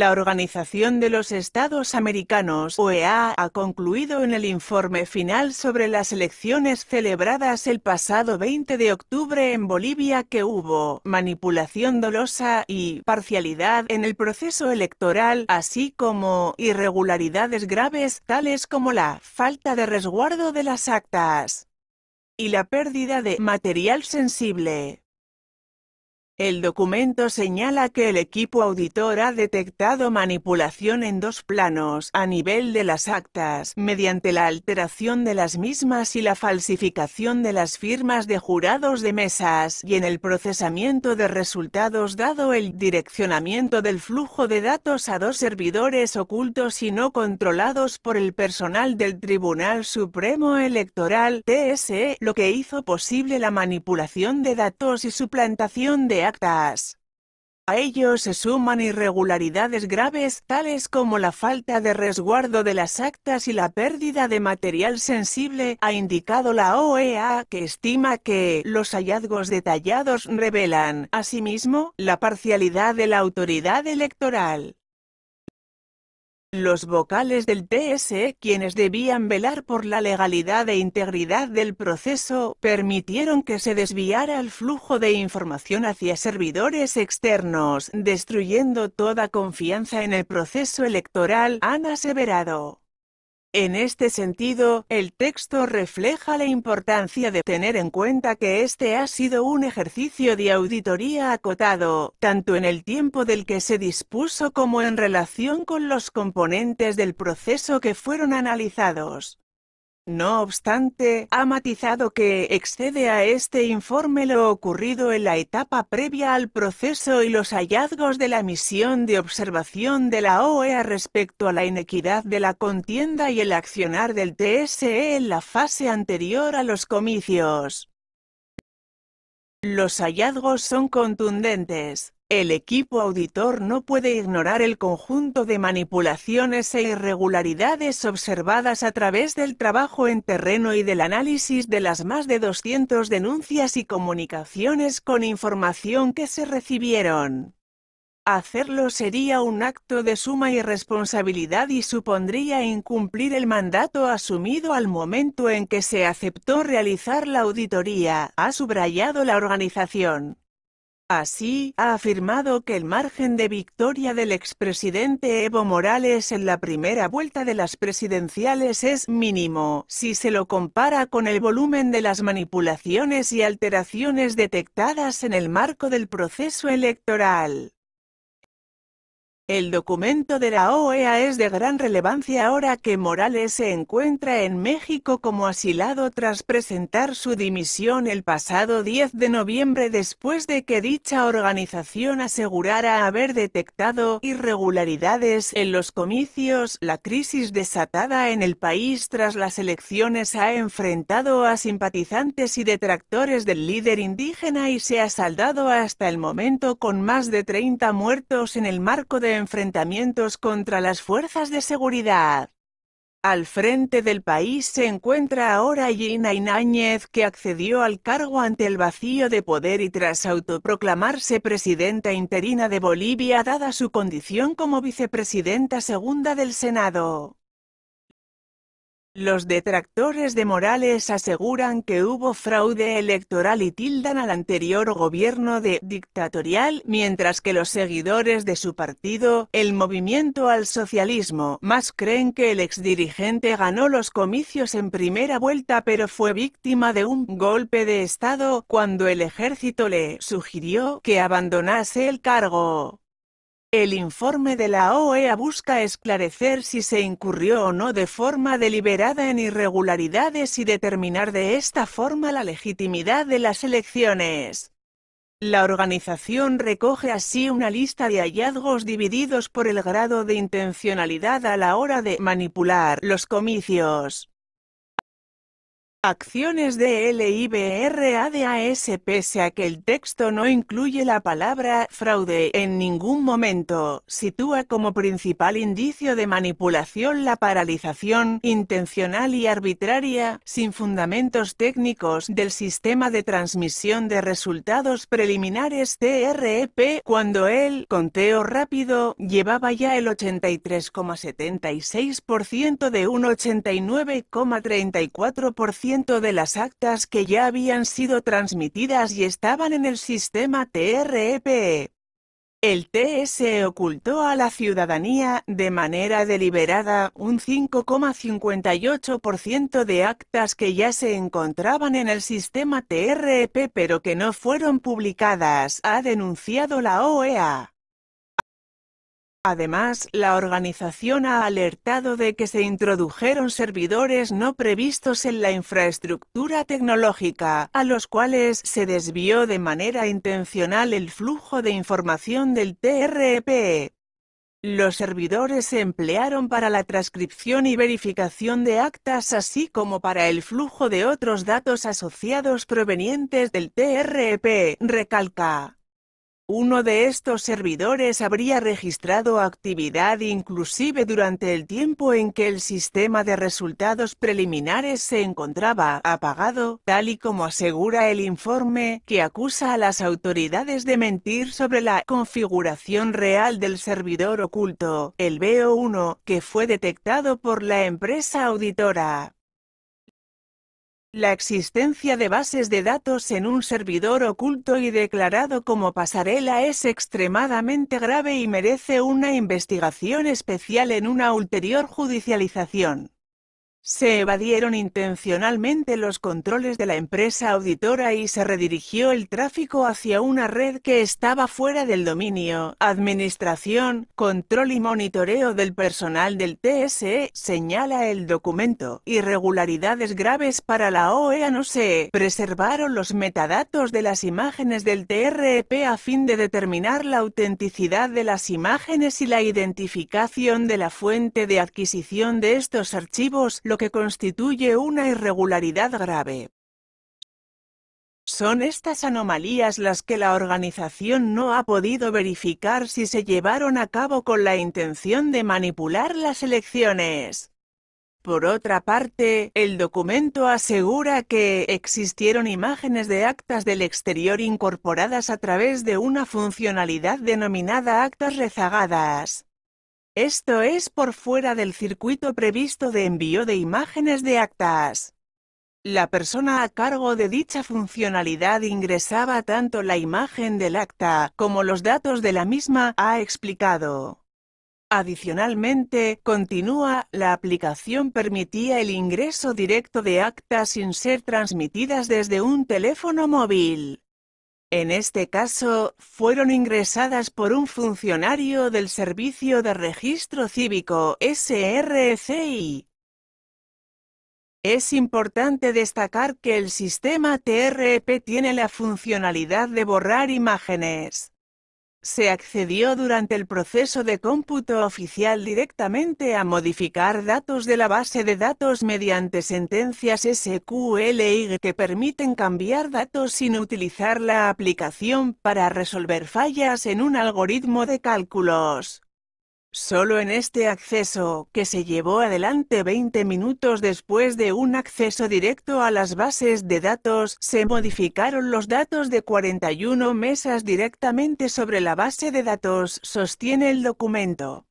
La Organización de los Estados Americanos, OEA, ha concluido en el informe final sobre las elecciones celebradas el pasado 20 de octubre en Bolivia que hubo manipulación dolosa y parcialidad en el proceso electoral, así como irregularidades graves tales como la falta de resguardo de las actas y la pérdida de material sensible. El documento señala que el equipo auditor ha detectado manipulación en dos planos, a nivel de las actas, mediante la alteración de las mismas y la falsificación de las firmas de jurados de mesas, y en el procesamiento de resultados dado el direccionamiento del flujo de datos a dos servidores ocultos y no controlados por el personal del Tribunal Supremo Electoral, TSE, lo que hizo posible la manipulación de datos y suplantación de a ello se suman irregularidades graves tales como la falta de resguardo de las actas y la pérdida de material sensible, ha indicado la OEA, que estima que los hallazgos detallados revelan, asimismo, la parcialidad de la autoridad electoral los vocales del TSE quienes debían velar por la legalidad e integridad del proceso, permitieron que se desviara el flujo de información hacia servidores externos, destruyendo toda confianza en el proceso electoral, han aseverado. En este sentido, el texto refleja la importancia de tener en cuenta que este ha sido un ejercicio de auditoría acotado, tanto en el tiempo del que se dispuso como en relación con los componentes del proceso que fueron analizados. No obstante, ha matizado que excede a este informe lo ocurrido en la etapa previa al proceso y los hallazgos de la misión de observación de la OEA respecto a la inequidad de la contienda y el accionar del TSE en la fase anterior a los comicios. Los hallazgos son contundentes. El equipo auditor no puede ignorar el conjunto de manipulaciones e irregularidades observadas a través del trabajo en terreno y del análisis de las más de 200 denuncias y comunicaciones con información que se recibieron. Hacerlo sería un acto de suma irresponsabilidad y supondría incumplir el mandato asumido al momento en que se aceptó realizar la auditoría, ha subrayado la organización. Así, ha afirmado que el margen de victoria del expresidente Evo Morales en la primera vuelta de las presidenciales es mínimo, si se lo compara con el volumen de las manipulaciones y alteraciones detectadas en el marco del proceso electoral. El documento de la OEA es de gran relevancia ahora que Morales se encuentra en México como asilado tras presentar su dimisión el pasado 10 de noviembre después de que dicha organización asegurara haber detectado irregularidades en los comicios. La crisis desatada en el país tras las elecciones ha enfrentado a simpatizantes y detractores del líder indígena y se ha saldado hasta el momento con más de 30 muertos en el marco de enfrentamientos contra las fuerzas de seguridad. Al frente del país se encuentra ahora Gina Ináñez, que accedió al cargo ante el vacío de poder y tras autoproclamarse presidenta interina de Bolivia dada su condición como vicepresidenta segunda del Senado. Los detractores de Morales aseguran que hubo fraude electoral y tildan al anterior gobierno de dictatorial, mientras que los seguidores de su partido, el Movimiento al Socialismo, más creen que el exdirigente ganó los comicios en primera vuelta pero fue víctima de un golpe de Estado cuando el ejército le sugirió que abandonase el cargo. El informe de la OEA busca esclarecer si se incurrió o no de forma deliberada en irregularidades y determinar de esta forma la legitimidad de las elecciones. La organización recoge así una lista de hallazgos divididos por el grado de intencionalidad a la hora de manipular los comicios. Acciones de LIBRADAS Pese a que el texto no incluye la palabra fraude en ningún momento, sitúa como principal indicio de manipulación la paralización intencional y arbitraria, sin fundamentos técnicos, del sistema de transmisión de resultados preliminares TREP cuando el conteo rápido llevaba ya el 83,76% de un 89,34% de las actas que ya habían sido transmitidas y estaban en el sistema TRP. E el TS ocultó a la ciudadanía, de manera deliberada, un 5,58% de actas que ya se encontraban en el sistema TRP e pero que no fueron publicadas, ha denunciado la OEA. Además, la organización ha alertado de que se introdujeron servidores no previstos en la infraestructura tecnológica, a los cuales se desvió de manera intencional el flujo de información del TRP. Los servidores se emplearon para la transcripción y verificación de actas así como para el flujo de otros datos asociados provenientes del TRP, recalca. Uno de estos servidores habría registrado actividad inclusive durante el tiempo en que el sistema de resultados preliminares se encontraba apagado, tal y como asegura el informe que acusa a las autoridades de mentir sobre la configuración real del servidor oculto, el BO1, que fue detectado por la empresa auditora. La existencia de bases de datos en un servidor oculto y declarado como pasarela es extremadamente grave y merece una investigación especial en una ulterior judicialización. Se evadieron intencionalmente los controles de la empresa auditora y se redirigió el tráfico hacia una red que estaba fuera del dominio, administración, control y monitoreo del personal del TSE, señala el documento. Irregularidades graves para la OEA no se preservaron los metadatos de las imágenes del TRP e a fin de determinar la autenticidad de las imágenes y la identificación de la fuente de adquisición de estos archivos lo que constituye una irregularidad grave. Son estas anomalías las que la organización no ha podido verificar si se llevaron a cabo con la intención de manipular las elecciones. Por otra parte, el documento asegura que existieron imágenes de actas del exterior incorporadas a través de una funcionalidad denominada actas rezagadas. Esto es por fuera del circuito previsto de envío de imágenes de actas. La persona a cargo de dicha funcionalidad ingresaba tanto la imagen del acta como los datos de la misma, ha explicado. Adicionalmente, continúa, la aplicación permitía el ingreso directo de actas sin ser transmitidas desde un teléfono móvil. En este caso, fueron ingresadas por un funcionario del Servicio de Registro Cívico SRCI. Es importante destacar que el sistema TRP tiene la funcionalidad de borrar imágenes. Se accedió durante el proceso de cómputo oficial directamente a modificar datos de la base de datos mediante sentencias SQL que permiten cambiar datos sin utilizar la aplicación para resolver fallas en un algoritmo de cálculos. Solo en este acceso, que se llevó adelante 20 minutos después de un acceso directo a las bases de datos, se modificaron los datos de 41 mesas directamente sobre la base de datos, sostiene el documento.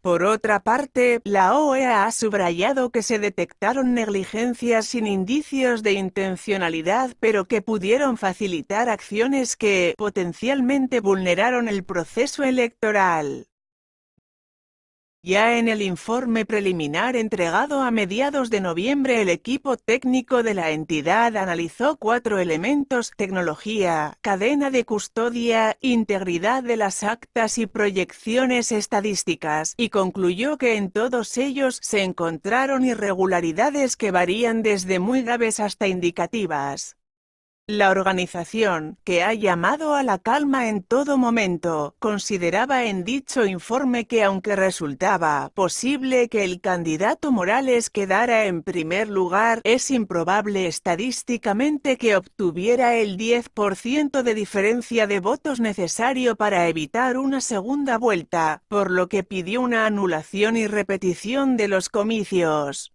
Por otra parte, la OEA ha subrayado que se detectaron negligencias sin indicios de intencionalidad pero que pudieron facilitar acciones que potencialmente vulneraron el proceso electoral. Ya en el informe preliminar entregado a mediados de noviembre el equipo técnico de la entidad analizó cuatro elementos tecnología, cadena de custodia, integridad de las actas y proyecciones estadísticas y concluyó que en todos ellos se encontraron irregularidades que varían desde muy graves hasta indicativas. La organización, que ha llamado a la calma en todo momento, consideraba en dicho informe que aunque resultaba posible que el candidato Morales quedara en primer lugar, es improbable estadísticamente que obtuviera el 10% de diferencia de votos necesario para evitar una segunda vuelta, por lo que pidió una anulación y repetición de los comicios.